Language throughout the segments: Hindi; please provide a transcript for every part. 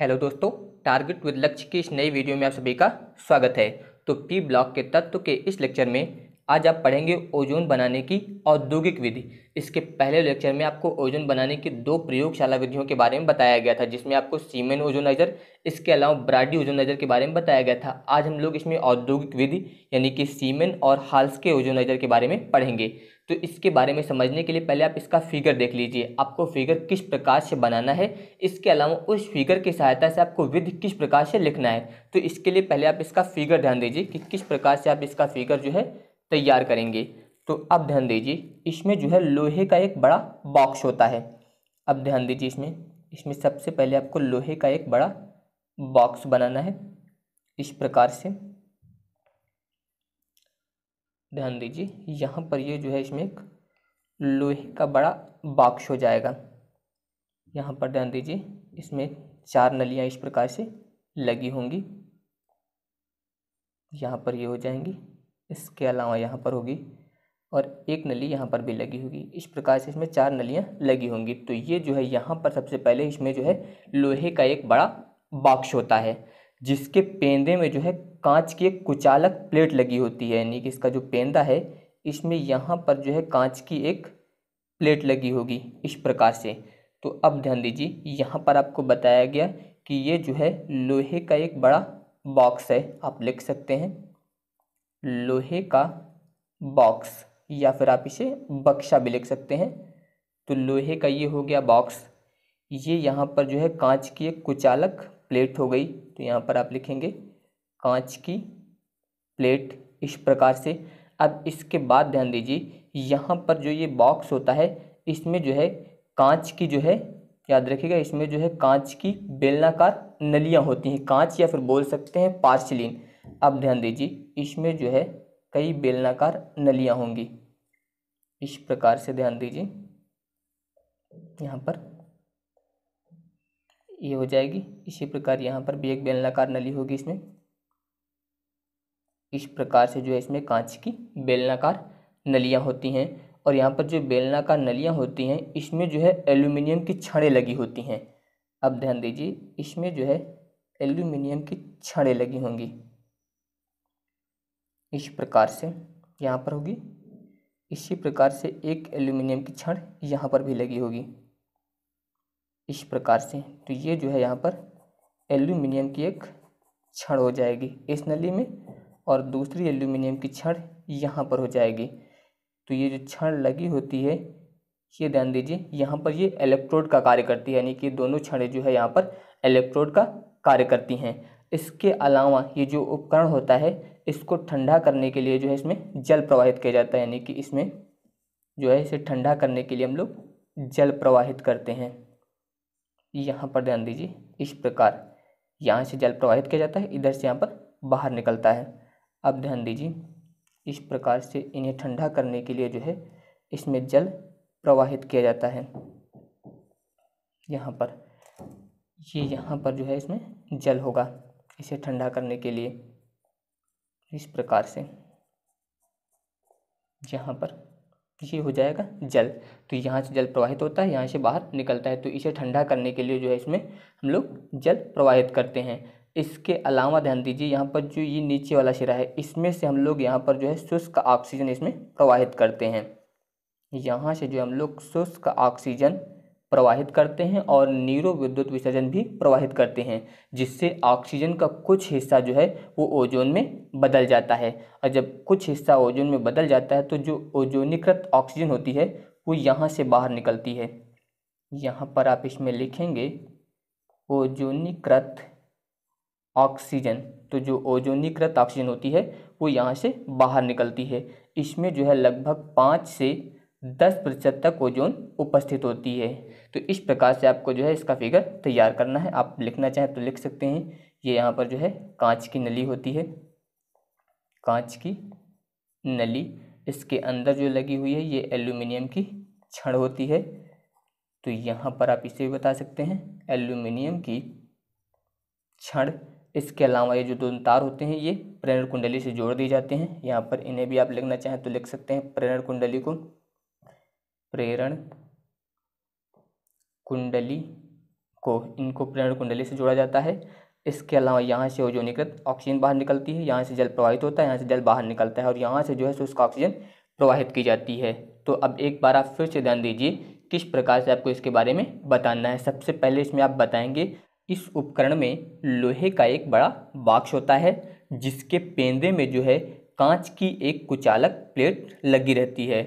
हेलो दोस्तों टारगेट विद लक्ष्य की इस नई वीडियो में आप सभी का स्वागत है तो पी ब्लॉक के तत्व के इस लेक्चर में आज आप पढ़ेंगे ओजोन बनाने की औद्योगिक विधि इसके पहले लेक्चर में आपको ओजोन बनाने की दो प्रयोगशाला विधियों के बारे में बताया गया था जिसमें आपको सीमेन ओजोनाइजर इसके अलावा ब्राडी ओजोनाइजर के बारे में बताया गया था आज हम लोग इसमें औद्योगिक विधि यानी कि सीमेन और हाल्स के ओजोनाइजर के बारे में पढ़ेंगे तो इसके बारे में समझने के लिए पहले आप इसका फिगर देख लीजिए आपको फिगर किस प्रकार से बनाना है इसके अलावा उस फिगर की सहायता से आपको विधि किस प्रकार से लिखना है तो इसके लिए पहले आप इसका फिगर ध्यान दीजिए कि किस प्रकार से आप इसका फिगर जो है तैयार करेंगे तो अब ध्यान दीजिए इसमें जो है लोहे का एक बड़ा बॉक्स होता है अब ध्यान दीजिए इसमें इसमें सबसे पहले आपको लोहे का एक बड़ा बॉक्स बनाना है इस प्रकार से ध्यान दीजिए यहाँ पर ये जो है इसमें एक लोहे का बड़ा बॉक्स हो जाएगा यहाँ पर ध्यान दीजिए इसमें चार नलियाँ इस प्रकार से लगी होंगी यहाँ पर ये हो जाएंगी इसके अलावा यहाँ पर होगी और एक नली यहाँ पर भी लगी होगी इस प्रकार से इसमें चार नलियाँ लगी होंगी तो ये जो है यहाँ पर सबसे पहले इसमें जो है लोहे का एक बड़ा बाक्स होता है जिसके पेंदे में जो है कांच की एक कुचालक प्लेट लगी होती है यानी कि इसका जो पेंदा है इसमें यहाँ पर जो है कांच की एक प्लेट लगी होगी इस प्रकार से तो अब ध्यान दीजिए यहाँ पर आपको बताया गया कि ये जो है लोहे का एक बड़ा बॉक्स है आप लिख सकते हैं लोहे का बॉक्स या फिर आप इसे बक्शा भी लिख सकते हैं तो लोहे का ये हो गया बॉक्स ये यहाँ पर जो है कांच की एक कुचालक प्लेट हो गई तो यहाँ पर आप लिखेंगे कांच की प्लेट इस प्रकार से अब इसके बाद ध्यान दीजिए यहाँ पर जो ये बॉक्स होता है इसमें जो है कांच की जो है याद रखिएगा इसमें जो है कांच की बेलनाकार नलियाँ होती हैं कांच या फिर बोल सकते हैं पार्सलिन अब ध्यान दीजिए इसमें जो है कई बेलनाकार नलियाँ होंगी इस प्रकार से ध्यान दीजिए यहाँ पर ये हो जाएगी इसी प्रकार यहाँ पर भी एक बेलनाकार नली होगी इसमें इस प्रकार से जो है इसमें कांच की बेलनाकार नलियाँ होती हैं और यहाँ पर जो बेलनाकार नलियाँ होती हैं इसमें जो है एल्यूमिनियम की छड़ें लगी होती हैं अब ध्यान दीजिए इसमें जो है एल्यूमिनियम की छड़ें लगी होंगी इस प्रकार से यहाँ पर होगी इसी प्रकार से एक एल्यूमिनियम की छड़ यहाँ पर भी लगी होगी इस प्रकार से तो ये जो है यहाँ पर एल्यूमिनियम की एक छड़ हो जाएगी इस नली में और दूसरी एल्यूमिनियम की छड़ यहाँ पर हो जाएगी तो ये जो छड़ लगी होती है ये ध्यान दीजिए यहाँ पर ये इलेक्ट्रोड का कार्य करती है यानी कि दोनों छड़ें जो है यहाँ पर इलेक्ट्रोड का कार्य करती हैं इसके अलावा ये जो उपकरण होता है इसको ठंडा करने के लिए जो है इसमें जल प्रवाहित किया जाता है यानी कि इसमें जो है इसे ठंडा करने के लिए हम लोग जल प्रवाहित करते हैं यहाँ पर ध्यान दीजिए इस प्रकार यहाँ से जल प्रवाहित किया जाता है इधर से यहाँ पर बाहर निकलता है अब ध्यान दीजिए इस प्रकार से इन्हें ठंडा करने के लिए जो है इसमें जल प्रवाहित किया जाता है यहाँ पर ये यह यहाँ पर जो है इसमें जल होगा इसे ठंडा करने के लिए इस प्रकार से यहाँ पर ये हो जाएगा जल तो यहाँ से जल प्रवाहित होता है यहाँ से बाहर निकलता है तो इसे ठंडा करने के लिए जो है इसमें हम लोग जल प्रवाहित करते हैं इसके अलावा ध्यान दीजिए यहाँ पर जो ये नीचे वाला सिरा है इसमें से हम लोग यहाँ पर जो है शुष्क ऑक्सीजन इसमें प्रवाहित करते हैं यहाँ से जो हम लोग शुष्क ऑक्सीजन प्रवाहित करते हैं और नीरो विद्युत विसर्जन भी प्रवाहित करते हैं जिससे ऑक्सीजन का कुछ हिस्सा जो है वो ओजोन में बदल जाता है और जब कुछ हिस्सा ओजोन में बदल जाता है तो जो ओजोनीकृत ऑक्सीजन होती है वो यहाँ से बाहर निकलती है यहाँ पर आप इसमें लिखेंगे ओजोनीकृत ऑक्सीजन तो जो ओजोनीकृत ऑक्सीजन होती है वो यहाँ से बाहर निकलती है इसमें जो है लगभग पाँच से दस प्रतिशत तक ओजोन उपस्थित होती है तो इस प्रकार से आपको जो है इसका फिगर तैयार करना है आप लिखना चाहें तो लिख सकते हैं ये यहाँ पर जो है कांच की नली होती है कांच की नली इसके अंदर जो लगी हुई है ये एल्यूमिनियम की छड़ होती है तो यहाँ पर आप इसे भी बता सकते हैं एल्यूमिनियम की छड़ इसके अलावा ये जो दोनों तार होते हैं ये प्रेरण कुंडली से जोड़ दिए जाते हैं यहाँ पर इन्हें भी आप लिखना चाहें तो लिख सकते हैं प्रेरण कुंडली को प्रेरण कुंडली को इनको प्रेरण कुंडली से जोड़ा जाता है इसके अलावा यहाँ से ओजोनीकृत ऑक्सीजन बाहर निकलती है यहाँ से जल प्रवाहित होता है यहाँ से जल बाहर निकलता है और यहाँ से जो है उसका ऑक्सीजन प्रवाहित की जाती है तो अब एक बार आप फिर से ध्यान दीजिए किस प्रकार से आपको इसके बारे में बताना है सबसे पहले इसमें आप बताएंगे इस उपकरण में लोहे का एक बड़ा बाक्स होता है जिसके पेंदे में जो है कांच की एक कुचालक प्लेट लगी रहती है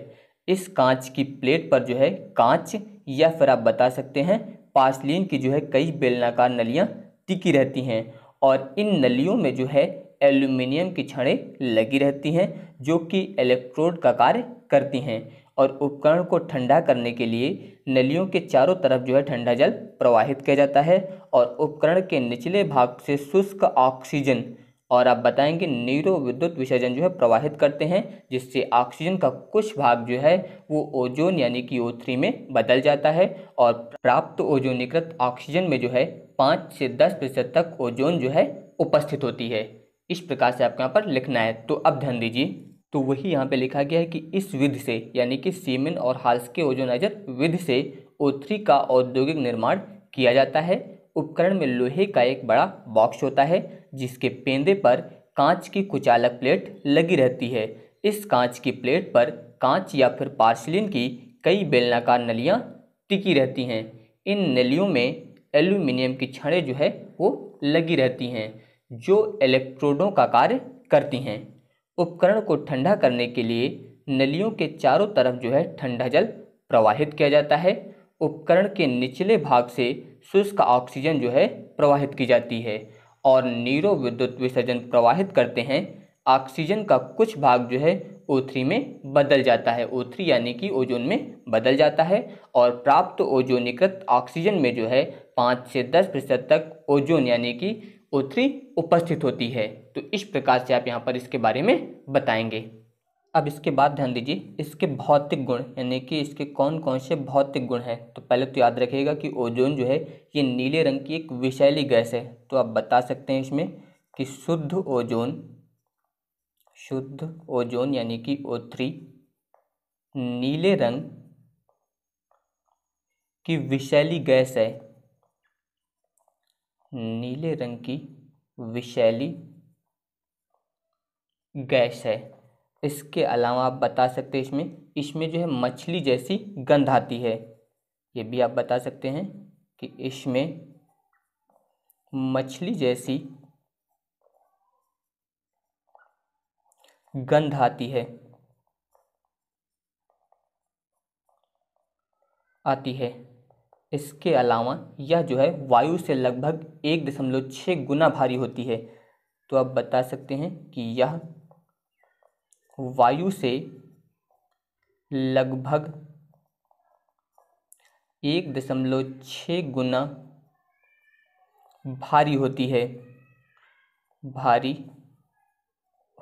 इस कांच की प्लेट पर जो है कांच या फिर आप बता सकते हैं पासलिन की जो है कई बेलनाकार नलियाँ टिकी रहती हैं और इन नलियों में जो है एल्यूमिनियम की छड़ें लगी रहती हैं जो कि इलेक्ट्रोड का कार्य करती हैं और उपकरण को ठंडा करने के लिए नलियों के चारों तरफ जो है ठंडा जल प्रवाहित किया जाता है और उपकरण के निचले भाग से शुष्क ऑक्सीजन और आप बताएंगे नीरो विद्युत विसर्जन जो है प्रवाहित करते हैं जिससे ऑक्सीजन का कुछ भाग जो है वो ओजोन यानी कि ओ में बदल जाता है और प्राप्त ओजोनीकृत ऑक्सीजन में जो है पाँच से दस प्रतिशत तक ओजोन जो है उपस्थित होती है इस प्रकार से आपको यहाँ पर लिखना है तो अब ध्यान दीजिए तो वही यहाँ पे लिखा गया है कि इस विधि से यानी कि सीमेन और हाल्स के ओजोनाइजर विधि से ओ का औद्योगिक निर्माण किया जाता है उपकरण में लोहे का एक बड़ा बॉक्स होता है जिसके पेंदे पर कांच की कुचालक प्लेट लगी रहती है इस कांच की प्लेट पर कांच या फिर पार्सलिन की कई बेलनाकार नलियाँ टिकी रहती हैं इन नलियों में एल्यूमिनियम की छड़ें जो है वो लगी रहती हैं जो इलेक्ट्रोडों का कार्य करती हैं उपकरण को ठंडा करने के लिए नलियों के चारों तरफ जो है ठंडा जल प्रवाहित किया जाता है उपकरण के निचले भाग से शुष्क ऑक्सीजन जो है प्रवाहित की जाती है और नीरो विद्युत विसर्जन प्रवाहित करते हैं ऑक्सीजन का कुछ भाग जो है ओ में बदल जाता है ओ यानी कि ओजोन में बदल जाता है और प्राप्त ओजोनीकृत ऑक्सीजन में जो है पाँच से दस प्रतिशत तक ओजोन यानी कि ओ उपस्थित होती है तो इस प्रकार से आप यहाँ पर इसके बारे में बताएंगे अब इसके बाद ध्यान दीजिए इसके भौतिक गुण यानी कि इसके कौन कौन से भौतिक गुण हैं तो पहले तो याद रखिएगा कि ओजोन जो है ये नीले रंग की एक विषैली गैस है तो आप बता सकते हैं इसमें कि शुद्ध ओजोन शुद्ध ओजोन यानी कि ओ थ्री नीले रंग की विषैली गैस है नीले रंग की विषैली गैस है इसके अलावा आप बता सकते हैं इसमें इसमें जो है मछली जैसी गंध आती है ये भी आप बता सकते हैं कि इसमें मछली जैसी गंध आती है आती है इसके अलावा यह जो है वायु से लगभग एक दशमलव छः गुना भारी होती है तो आप बता सकते हैं कि यह वायु से लगभग एक दशमलव छः गुना भारी होती है भारी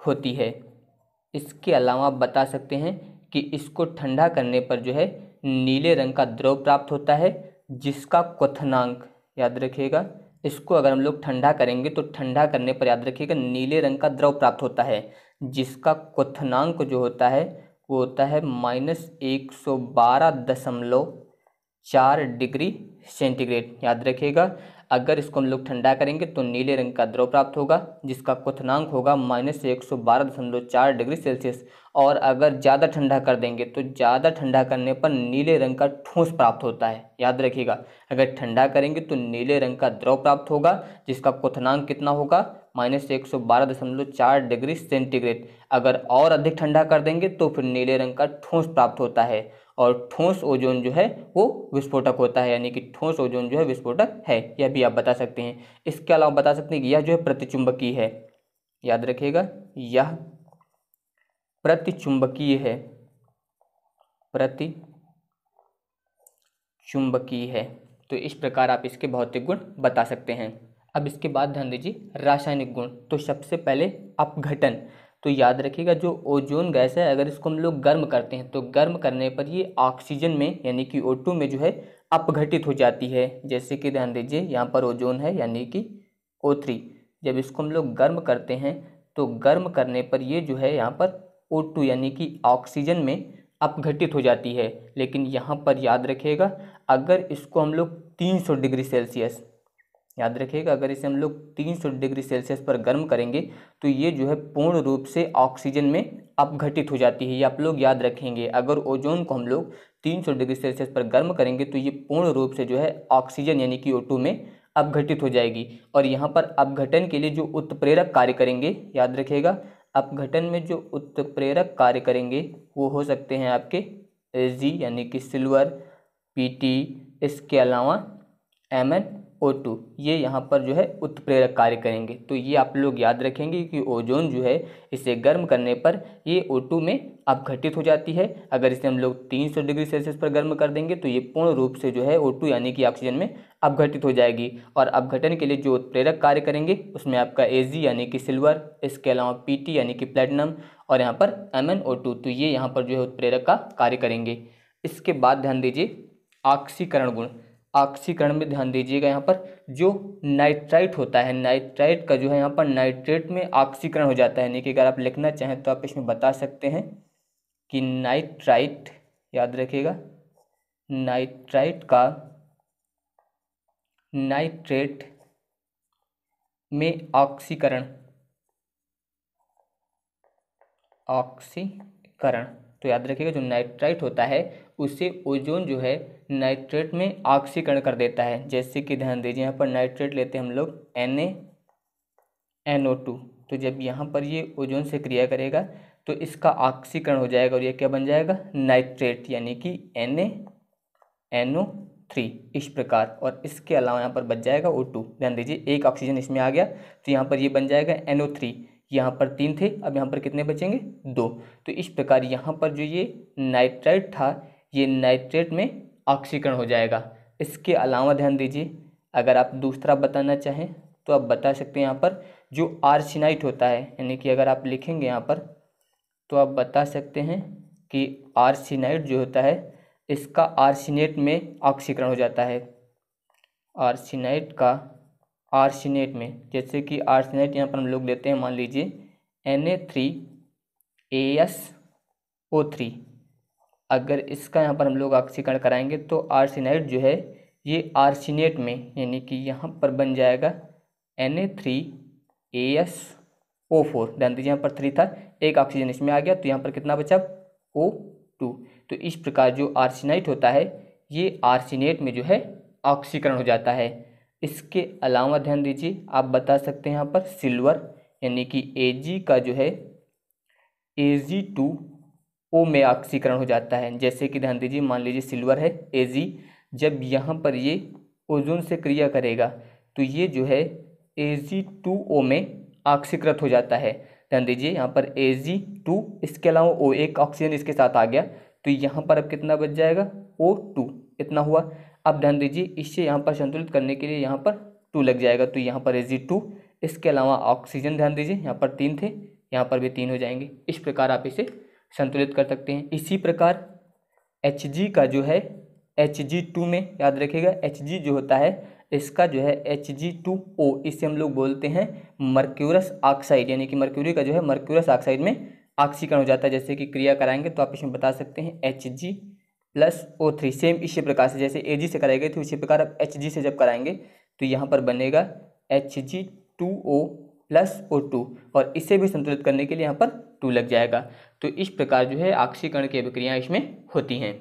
होती है इसके अलावा बता सकते हैं कि इसको ठंडा करने पर जो है नीले रंग का द्रव प्राप्त होता है जिसका क्वथनांक याद रखिएगा इसको अगर हम लोग ठंडा करेंगे तो ठंडा करने पर याद रखिएगा नीले रंग का द्रव प्राप्त होता है जिसका क्वथनांक जो होता है वो होता है माइनस एक सौ बारह दशमलव चार डिग्री सेंटीग्रेड याद रखिएगा अगर इसको हम लोग ठंडा करेंगे तो नीले रंग का द्रव प्राप्त होगा जिसका क्वनांक होगा माइनस एक सौ बारह दशमलव चार डिग्री सेल्सियस और अगर ज़्यादा ठंडा कर देंगे तो ज़्यादा ठंडा करने पर नीले रंग का ठोस प्राप्त होता है याद रखिएगा अगर ठंडा करेंगे तो नीले रंग का द्रव प्राप्त होगा जिसका क्वनांक कितना होगा माइनस एक सौ बारह दशमलव चार डिग्री सेंटीग्रेड अगर और अधिक ठंडा कर देंगे तो फिर नीले रंग का ठोस प्राप्त होता है और ठोस ओजोन जो है वो विस्फोटक होता है यानी कि ठोस ओजोन जो है विस्फोटक है यह भी आप बता सकते हैं इसके अलावा बता सकते हैं कि यह जो है प्रतिचुंबकीय है याद रखिएगा यह प्रतिचुंबकीय है प्रति चुंबकीय है तो इस प्रकार आप इसके भौतिक गुण बता सकते हैं अब इसके बाद ध्यान दीजिए रासायनिक गुण तो सबसे पहले अपघटन तो याद रखिएगा जो ओजोन गैस है अगर इसको हम लोग गर्म करते हैं तो गर्म करने पर ये ऑक्सीजन में यानी कि ओ टू में जो है अपघटित हो जाती है जैसे कि ध्यान दीजिए यहाँ पर ओजोन है यानी कि ओ थ्री जब इसको हम लोग गर्म करते हैं तो गर्म करने पर ये जो है यहाँ पर ओ टू यानी कि ऑक्सीजन में अपघटित हो जाती है लेकिन यहाँ पर याद रखिएगा अगर इसको हम लोग 300 डिग्री सेल्सियस याद रखिएगा अगर इसे हम लोग 300 डिग्री सेल्सियस पर गर्म करेंगे तो ये जो है पूर्ण रूप से ऑक्सीजन में अपघटित हो जाती है ये आप लोग याद रखेंगे अगर ओजोन को हम लोग 300 डिग्री सेल्सियस पर गर्म करेंगे तो ये पूर्ण रूप से जो है ऑक्सीजन यानी कि ओ में अपघटित हो जाएगी और यहाँ पर अपघटन के लिए जो उत्प्रेरक कार्य करेंगे याद रखिएगा अपघटन में जो उत्प्रेरक कार्य करेंगे वो हो सकते हैं आपके जी यानी कि सिल्वर टी इसके अलावा एम एन ओ टू ये यहाँ पर जो है उत्प्रेरक कार्य करेंगे तो ये आप लोग याद रखेंगे कि ओजोन जो है इसे गर्म करने पर ये टू में अपघटित हो जाती है अगर इसे हम लोग 300 डिग्री सेल्सियस पर गर्म कर देंगे तो ये पूर्ण रूप से जो है ओ टू यानी कि ऑक्सीजन में अपघटित हो जाएगी और अपघटन के लिए जो उत्प्रेरक कार्य करेंगे उसमें आपका जी यानी कि सिल्वर इसके अलावा टी यानी कि प्लेटिनम और यहाँ पर टू तो ये यहाँ पर जो है उत्प्रेरक का कार्य करेंगे इसके बाद ध्यान दीजिए ऑक्सीकरण गुण ऑक्सीकरण में ध्यान दीजिएगा यहाँ पर जो नाइट्राइट होता है नाइट्राइट का जो है यहाँ पर नाइट्रेट में ऑक्सीकरण हो जाता है यानी कि अगर आप लिखना चाहें तो आप इसमें बता सकते हैं कि नाइट्राइट याद रखिएगा नाइट्राइट का नाइट्रेट में ऑक्सीकरण ऑक्सीकरण तो याद रखिएगा जो नाइट्राइट होता है उसे ओजोन जो है नाइट्रेट में ऑक्सीकरण कर देता है जैसे कि ध्यान दीजिए यहाँ पर नाइट्रेट लेते हैं हम लोग एन एन ओ टू तो जब यहाँ पर ये ओजोन से क्रिया करेगा तो इसका ऑक्सीकरण हो जाएगा और ये क्या बन जाएगा नाइट्रेट यानी कि एन एन ओ थ्री इस प्रकार और इसके अलावा यहाँ पर बच जाएगा ओ टू ध्यान दीजिए एक ऑक्सीजन इसमें आ गया तो यहाँ पर ये बन जाएगा एन ओ थ्री यहाँ पर तीन थे अब यहाँ पर कितने बचेंगे दो तो इस प्रकार यहाँ पर जो ये नाइट्राइट था ये नाइट्रेट में ऑक्सीकरण हो जाएगा इसके अलावा ध्यान दीजिए अगर आप दूसरा बताना चाहें तो आप बता सकते हैं यहाँ पर जो आर्सिनाइट होता है यानी कि अगर आप लिखेंगे यहाँ पर तो आप बता सकते हैं कि आर्सिनाइट जो होता है इसका आर्सिनेट में ऑक्सीकरण हो जाता है आर्सिनाइट का आर्सिनेट में जैसे कि आर्सिनाइट यहाँ पर हम लोग लेते हैं मान लीजिए N A three A S O three अगर इसका यहाँ पर हम लोग ऑक्सीकरण कराएंगे तो आर्सिनाइट जो है ये आर्सिनेट में यानी कि यहाँ पर बन जाएगा N A three A S O four ध्यान दीजिए यहाँ पर थ्री था एक ऑक्सीजन इसमें आ गया तो यहाँ पर कितना बचा ओ टू तो इस प्रकार जो आर्सिनाइट होता है ये आर्सिनेट में जो है ऑक्सीकरण हो जाता है इसके अलावा ध्यान दीजिए आप बता सकते हैं यहाँ पर सिल्वर यानी कि ए जी का जो है ए जी टू ओ में ऑक्सीकरण हो जाता है जैसे कि ध्यान दीजिए मान लीजिए सिल्वर है जी जब यहाँ पर ये ओजोन से क्रिया करेगा तो ये जो है जी टू ओ में ऑक्सीकृत हो जाता है ध्यान दीजिए यहाँ पर जी टू इसके अलावा ओ एक ऑक्सीजन इसके साथ आ गया तो यहाँ पर अब कितना बच जाएगा ओ टू इतना हुआ अब ध्यान दीजिए इससे यहाँ पर संतुलित करने के लिए यहाँ पर टू लग जाएगा तो यहाँ पर जी टू इसके अलावा ऑक्सीजन ध्यान दीजिए यहाँ पर तीन थे यहाँ पर भी तीन हो जाएंगे इस प्रकार आप इसे संतुलित कर सकते हैं इसी प्रकार एच जी का जो है एच जी टू में याद रखेगा एच जी जो होता है इसका जो है एच जी टू ओ इसे हम लोग बोलते हैं मर्क्यूरस ऑक्साइड यानी कि मर्क्यूरी का जो है मर्क्यूरस ऑक्साइड में ऑक्सीकरण हो जाता है जैसे कि क्रिया कराएंगे तो आप इसमें बता सकते हैं H G plus O three same इसी प्रकार से जैसे ए जी से कराए गए थे उसी प्रकार आप एच जी से जब कराएंगे तो यहाँ पर बनेगा H G two O plus O two और इसे भी संतुलित करने के लिए यहाँ पर टू लग जाएगा तो इस प्रकार जो है आक्सीकरण की अभिक्रियाँ इसमें होती हैं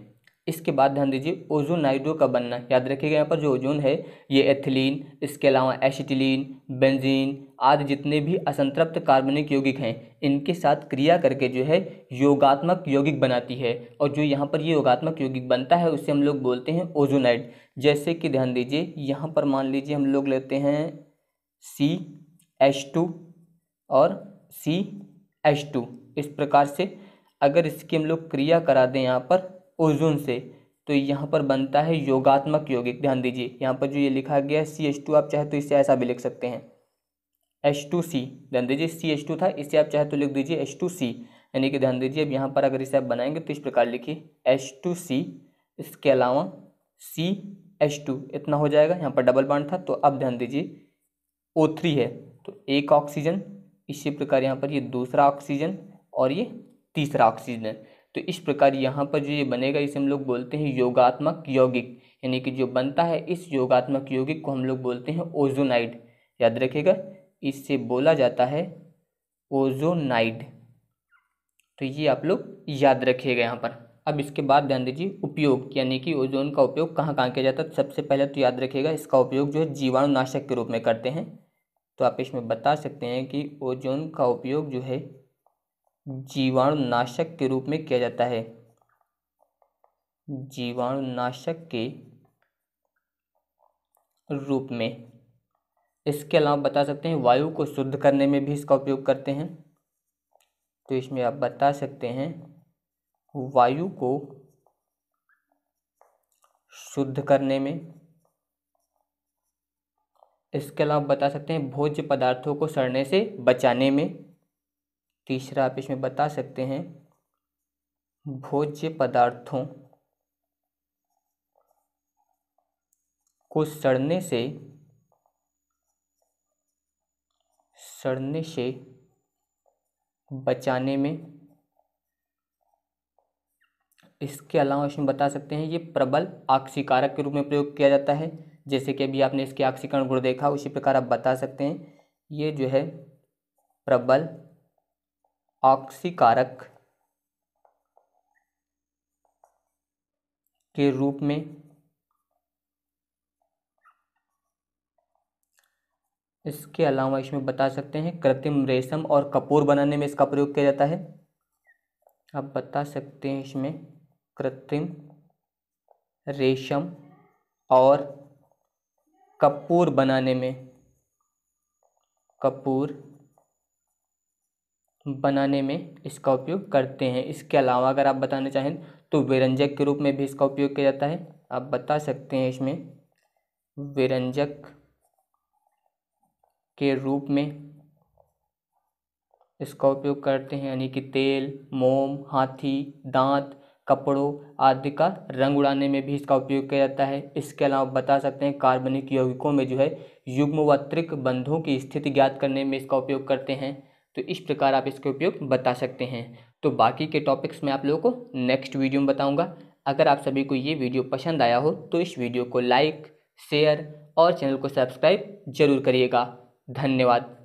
इसके बाद ध्यान दीजिए ओजोन नाइड्रो का बनना याद रखिएगा यहाँ पर जो ओजोन है ये एथिलीन इसके अलावा एसिटिलीन बेंजीन आदि जितने भी असंतृप्त कार्बनिक यौगिक हैं इनके साथ क्रिया करके जो है योगात्मक यौगिक बनाती है और जो यहाँ पर ये योगात्मक यौगिक बनता है उसे हम लोग बोलते हैं ओजोनाइड जैसे कि ध्यान दीजिए यहाँ पर मान लीजिए हम लोग लेते हैं सी एच टू और सी एच टू इस प्रकार से अगर इसकी हम लोग क्रिया करा दें यहाँ पर ओजोन से तो यहाँ पर बनता है योगात्मक यौगिक ध्यान दीजिए यहाँ पर जो ये लिखा गया है सी एच टू आप चाहे तो इसे ऐसा भी लिख सकते हैं एच टू सी ध्यान दीजिए सी एच टू था इसे आप चाहे तो लिख दीजिए एच टू सी यानी कि ध्यान दीजिए अब यहाँ पर अगर इसे आप बनाएंगे तो इस प्रकार लिखिए एच टू सी इसके अलावा सी एच टू इतना हो जाएगा यहाँ पर डबल बाड था तो अब ध्यान दीजिए ओ थ्री है तो एक ऑक्सीजन इसी प्रकार यहाँ पर ये दूसरा ऑक्सीजन और ये तीसरा ऑक्सीजन तो इस प्रकार यहाँ पर जो ये बनेगा इसे हम लोग बोलते हैं योगात्मक यौगिक यानी कि जो बनता है इस योगात्मक यौगिक को हम लोग बोलते हैं ओजोनाइड याद रखेगा इससे बोला जाता है ओजोनाइड तो ये आप लोग याद रखिएगा यहाँ पर अब इसके बाद ध्यान दीजिए उपयोग यानी कि ओजोन का उपयोग कहाँ कहाँ किया जाता है तो सबसे पहले तो याद रखिएगा इसका उपयोग जो है जीवाणुनाशक के रूप में करते हैं तो आप इसमें बता सकते हैं कि ओजोन का उपयोग जो है जीवाणुनाशक के रूप में किया जाता है जीवाणुनाशक के रूप में इसके अलावा बता सकते हैं वायु को शुद्ध करने में भी इसका उपयोग करते हैं तो इसमें आप बता सकते हैं वायु को शुद्ध करने में इसके अलावा बता सकते हैं भोज्य पदार्थों को सड़ने से बचाने में तीसरा आप इसमें बता सकते हैं भोज्य पदार्थों को सड़ने से सड़ने से बचाने में इसके अलावा इसमें बता सकते हैं ये प्रबल आक्सीकारक के रूप में प्रयोग किया जाता है जैसे कि अभी आपने इसके आक्सीकरण गुण देखा उसी प्रकार आप बता सकते हैं ये जो है प्रबल ऑक्सीकारक के रूप में इसके अलावा इसमें बता सकते हैं कृत्रिम रेशम और कपूर बनाने में इसका प्रयोग किया जाता है आप बता सकते हैं इसमें कृत्रिम रेशम और कपूर बनाने में कपूर बनाने में इसका उपयोग करते हैं इसके अलावा अगर आप बताना चाहें तो व्यंजक के रूप में भी इसका उपयोग किया जाता है आप बता सकते हैं इसमें व्यंजक के रूप में इसका उपयोग करते हैं यानी कि तेल मोम हाथी दांत कपड़ों आदि का रंग उड़ाने में भी इसका उपयोग किया जाता है इसके अलावा बता सकते हैं कार्बनिक यौगिकों में जो है युग्म व बंधों की स्थिति ज्ञात करने में इसका उपयोग करते हैं तो इस प्रकार आप इसके उपयोग बता सकते हैं तो बाकी के टॉपिक्स मैं आप लोगों को नेक्स्ट वीडियो में बताऊँगा अगर आप सभी को ये वीडियो पसंद आया हो तो इस वीडियो को लाइक शेयर और चैनल को सब्सक्राइब जरूर करिएगा धन्यवाद